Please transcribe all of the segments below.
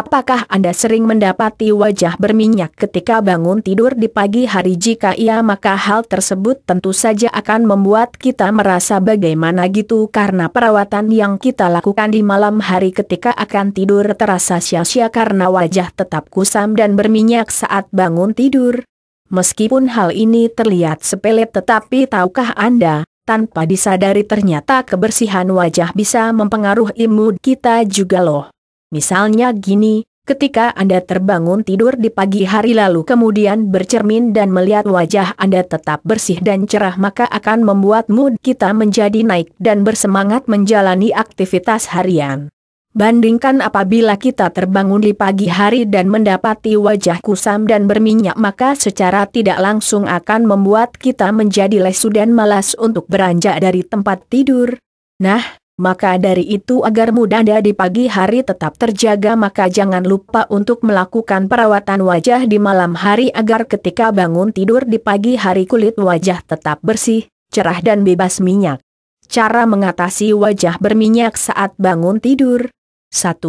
Apakah Anda sering mendapati wajah berminyak ketika bangun tidur di pagi hari? Jika iya, maka hal tersebut tentu saja akan membuat kita merasa bagaimana gitu, karena perawatan yang kita lakukan di malam hari ketika akan tidur terasa sia-sia karena wajah tetap kusam dan berminyak saat bangun tidur. Meskipun hal ini terlihat sepele, tetapi tahukah Anda? Tanpa disadari ternyata kebersihan wajah bisa mempengaruhi mood kita juga loh. Misalnya gini, ketika Anda terbangun tidur di pagi hari lalu kemudian bercermin dan melihat wajah Anda tetap bersih dan cerah maka akan membuat mood kita menjadi naik dan bersemangat menjalani aktivitas harian. Bandingkan apabila kita terbangun di pagi hari dan mendapati wajah kusam dan berminyak maka secara tidak langsung akan membuat kita menjadi lesu dan malas untuk beranjak dari tempat tidur. Nah, maka dari itu agar mudada di pagi hari tetap terjaga maka jangan lupa untuk melakukan perawatan wajah di malam hari agar ketika bangun tidur di pagi hari kulit wajah tetap bersih, cerah dan bebas minyak. Cara mengatasi wajah berminyak saat bangun tidur 1.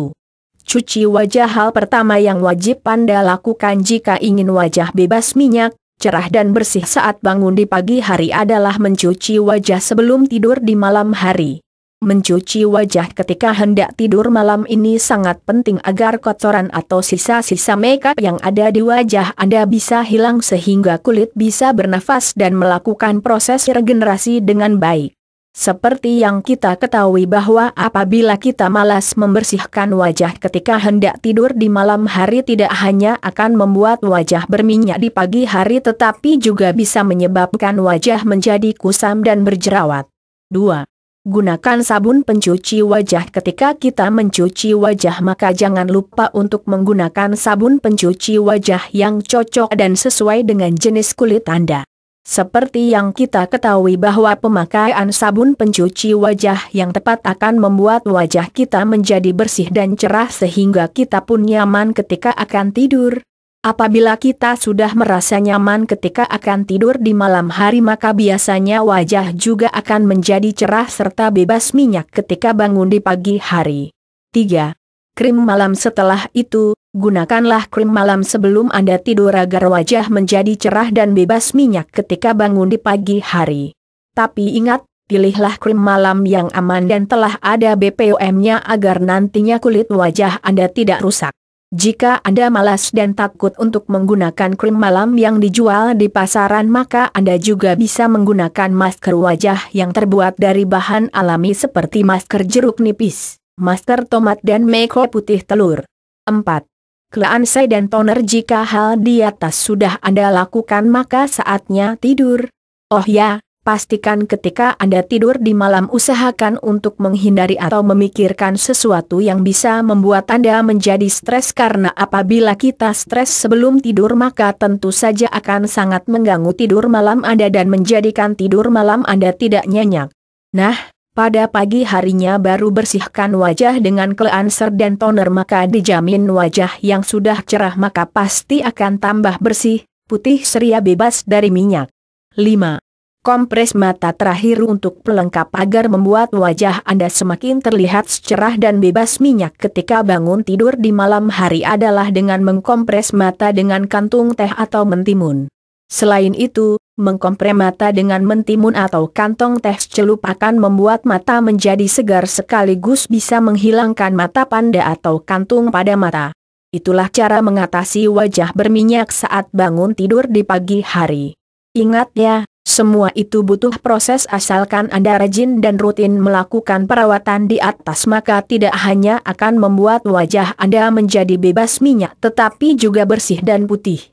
Cuci wajah hal pertama yang wajib Anda lakukan jika ingin wajah bebas minyak, cerah dan bersih saat bangun di pagi hari adalah mencuci wajah sebelum tidur di malam hari. Mencuci wajah ketika hendak tidur malam ini sangat penting agar kotoran atau sisa-sisa makeup yang ada di wajah Anda bisa hilang sehingga kulit bisa bernafas dan melakukan proses regenerasi dengan baik. Seperti yang kita ketahui bahwa apabila kita malas membersihkan wajah ketika hendak tidur di malam hari tidak hanya akan membuat wajah berminyak di pagi hari tetapi juga bisa menyebabkan wajah menjadi kusam dan berjerawat. 2. Gunakan sabun pencuci wajah ketika kita mencuci wajah maka jangan lupa untuk menggunakan sabun pencuci wajah yang cocok dan sesuai dengan jenis kulit Anda. Seperti yang kita ketahui bahwa pemakaian sabun pencuci wajah yang tepat akan membuat wajah kita menjadi bersih dan cerah sehingga kita pun nyaman ketika akan tidur. Apabila kita sudah merasa nyaman ketika akan tidur di malam hari maka biasanya wajah juga akan menjadi cerah serta bebas minyak ketika bangun di pagi hari. 3. Krim malam setelah itu, gunakanlah krim malam sebelum Anda tidur agar wajah menjadi cerah dan bebas minyak ketika bangun di pagi hari. Tapi ingat, pilihlah krim malam yang aman dan telah ada BPOM-nya agar nantinya kulit wajah Anda tidak rusak. Jika Anda malas dan takut untuk menggunakan krim malam yang dijual di pasaran maka Anda juga bisa menggunakan masker wajah yang terbuat dari bahan alami seperti masker jeruk nipis, masker tomat dan makeup putih telur. 4. Cleanse dan toner jika hal di atas sudah Anda lakukan maka saatnya tidur. Oh ya, Pastikan ketika Anda tidur di malam usahakan untuk menghindari atau memikirkan sesuatu yang bisa membuat Anda menjadi stres karena apabila kita stres sebelum tidur maka tentu saja akan sangat mengganggu tidur malam Anda dan menjadikan tidur malam Anda tidak nyenyak. Nah, pada pagi harinya baru bersihkan wajah dengan cleanser dan toner maka dijamin wajah yang sudah cerah maka pasti akan tambah bersih, putih seria bebas dari minyak. 5. Kompres mata terakhir untuk pelengkap agar membuat wajah Anda semakin terlihat cerah dan bebas minyak ketika bangun tidur di malam hari adalah dengan mengkompres mata dengan kantung teh atau mentimun. Selain itu, mengkompres mata dengan mentimun atau kantong teh celup akan membuat mata menjadi segar sekaligus bisa menghilangkan mata panda atau kantung pada mata. Itulah cara mengatasi wajah berminyak saat bangun tidur di pagi hari. Ingat ya, semua itu butuh proses asalkan Anda rajin dan rutin melakukan perawatan di atas maka tidak hanya akan membuat wajah Anda menjadi bebas minyak tetapi juga bersih dan putih.